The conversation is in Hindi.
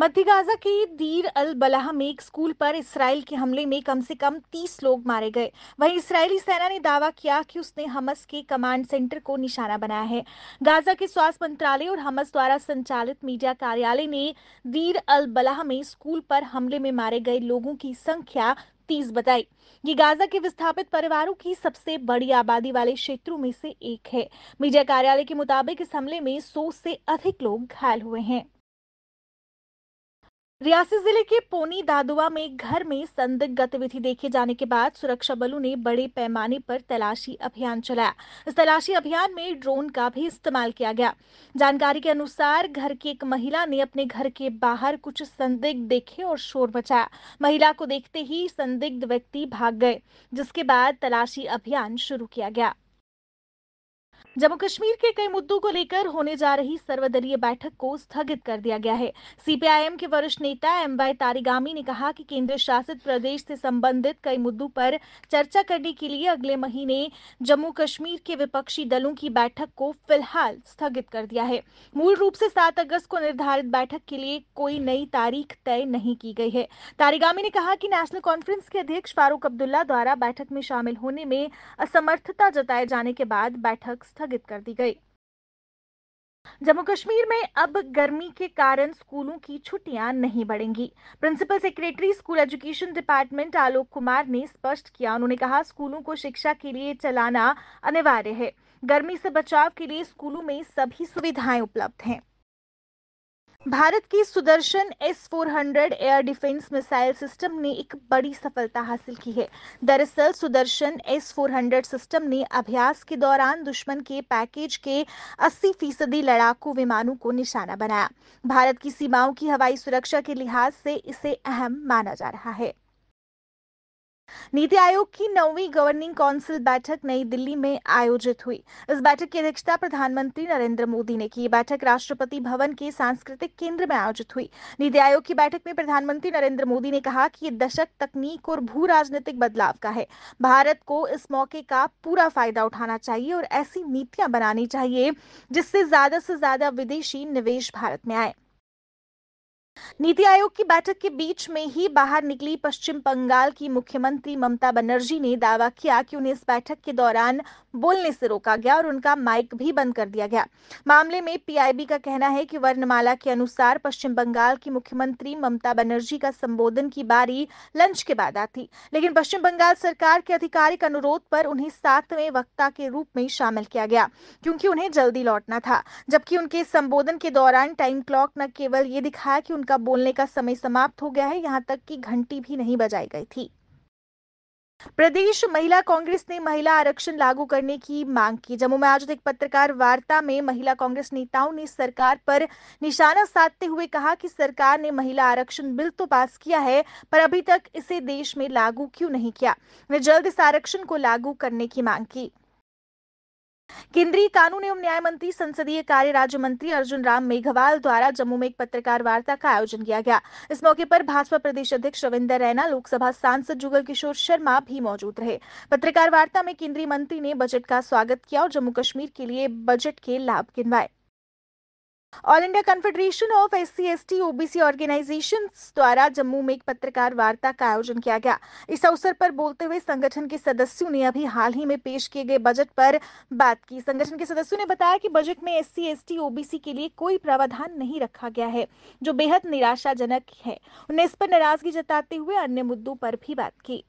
मध्य गाजा के दीर अल बलाह में एक स्कूल पर इसराइल के हमले में कम से कम 30 लोग मारे गए वहीं इसराइली सेना ने दावा किया कि उसने हमस के कमांड सेंटर को निशाना बनाया है गाजा के स्वास्थ्य मंत्रालय और हमस द्वारा संचालित मीडिया कार्यालय ने दीर अल बलाह में स्कूल पर हमले में मारे गए लोगों की संख्या तीस बताई ये गाजा के विस्थापित परिवारों की सबसे बड़ी आबादी वाले क्षेत्रों में से एक है मीडिया कार्यालय के मुताबिक इस हमले में सौ से अधिक लोग घायल हुए हैं रियासी जिले के पोनी दादुआ में घर में संदिग्ध गतिविधि देखे जाने के बाद सुरक्षा बलों ने बड़े पैमाने पर तलाशी अभियान चलाया इस तलाशी अभियान में ड्रोन का भी इस्तेमाल किया गया जानकारी के अनुसार घर की एक महिला ने अपने घर के बाहर कुछ संदिग्ध देखे और शोर मचाया महिला को देखते ही संदिग्ध व्यक्ति भाग गए जिसके बाद तलाशी अभियान शुरू किया गया जम्मू कश्मीर के कई मुद्दों को लेकर होने जा रही सर्वदलीय बैठक को स्थगित कर दिया गया है सीपीआईएम के वरिष्ठ नेता एम वाई तारीगामी ने कहा कि केंद्र शासित प्रदेश से संबंधित कई मुद्दों पर चर्चा करने के लिए अगले महीने जम्मू कश्मीर के विपक्षी दलों की बैठक को फिलहाल स्थगित कर दिया है मूल रूप से सात अगस्त को निर्धारित बैठक के लिए कोई नई तारीख तय नहीं की गई है तारीगामी ने कहा कि नेशनल कॉन्फ्रेंस के अध्यक्ष फारूक अब्दुल्ला द्वारा बैठक में शामिल होने में असमर्थता जताए जाने के बाद बैठक स्थगित कर दी गई जम्मू कश्मीर में अब गर्मी के कारण स्कूलों की छुट्टियां नहीं बढ़ेंगी principal secretary school education department Alok Kumar ने स्पष्ट किया उन्होंने कहा स्कूलों को शिक्षा के लिए चलाना अनिवार्य है गर्मी से बचाव के लिए स्कूलों में सभी सुविधाएं उपलब्ध हैं भारत की Sudarshan S 400 air defence missile system ने एक बड़ी सफलता हासिल की है दरअसल सुदर्शन एस 400 सिस्टम ने अभ्यास के दौरान दुश्मन के पैकेज के 80 फीसदी लड़ाकू विमानों को निशाना बनाया भारत की सीमाओं की हवाई सुरक्षा के लिहाज से इसे अहम माना जा रहा है नीति आयोग की नौवीं गवर्निंग काउंसिल बैठक नई दिल्ली में आयोजित हुई इस बैठक की अध्यक्षता प्रधानमंत्री नरेंद्र मोदी ने की बैठक राष्ट्रपति भवन के सांस्कृतिक केंद्र में आयोजित हुई नीति आयोग की बैठक में प्रधानमंत्री नरेंद्र मोदी ने कहा कि ये दशक तकनीक और भू राजनीतिक बदलाव का है भारत को इस मौके का पूरा फायदा उठाना चाहिए और ऐसी नीतियां बनानी चाहिए जिससे ज्यादा से ज्यादा विदेशी निवेश भारत में आए नीति आयोग की बैठक के बीच में ही बाहर निकली पश्चिम बंगाल की मुख्यमंत्री ममता बनर्जी ने दावा किया कि उन्हें इस बैठक के दौरान बोलने से रोका गया और उनका माइक भी बंद कर दिया गया मामले में पीआईबी का कहना है कि वर्णमाला के अनुसार पश्चिम बंगाल की मुख्यमंत्री ममता बनर्जी का संबोधन की बारी लंच के बाद आती लेकिन पश्चिम बंगाल सरकार के आधिकारिक अनुरोध पर उन्हें सातवें वक्ता के रूप में शामिल किया गया क्योंकि उन्हें जल्दी लौटना था जबकि उनके संबोधन के दौरान टाइम क्लॉक न केवल ये दिखाया कि उनका उनका बोलने का समय समाप्त हो गया है यहां तक कि घंटी भी नहीं बजाई गई थी प्रदेश महिला कांग्रेस ने महिला आरक्षण लागू करने की मांग की जम्मू में आयोजित एक पत्रकार वार्ता में महिला कांग्रेस नेताओं ने सरकार पर निशाना साधते हुए कहा कि सरकार ने महिला आरक्षण बिल तो पास किया है पर अभी तक इसे देश में लागू क्यों नहीं किया वे जल्द इस आरक्षण को लागू करने की मांग की केंद्रीय कानून एवं न्याय मंत्री संसदीय कार्य राज्य मंत्री अर्जुन राम मेघवाल द्वारा जम्मू में एक पत्रकार वार्ता का आयोजन किया गया इस मौके पर भाजपा प्रदेश अध्यक्ष रविंदर रैना लोकसभा सांसद जुगल किशोर शर्मा भी मौजूद रहे पत्रकार वार्ता में केंद्रीय मंत्री ने बजट का स्वागत किया और जम्मू कश्मीर के लिए बजट के लाभ गिनवाए all India confederation of S C S T OBC organisation द्वारा जम्मू में एक पत्रकार वार्ता का आयोजन किया गया इस अवसर पर बोलते हुए संगठन के सदस्यों ने अभी हाल ही में पेश किए गए बजट पर बात की संगठन के सदस्यों ने बताया कि बजट में S C S T OBC के लिए कोई प्रावधान नहीं रखा गया है जो बेहद निराशाजनक है उन्हें इस पर नाराजगी जताते हुए अन्य मुद्दों पर भी बात की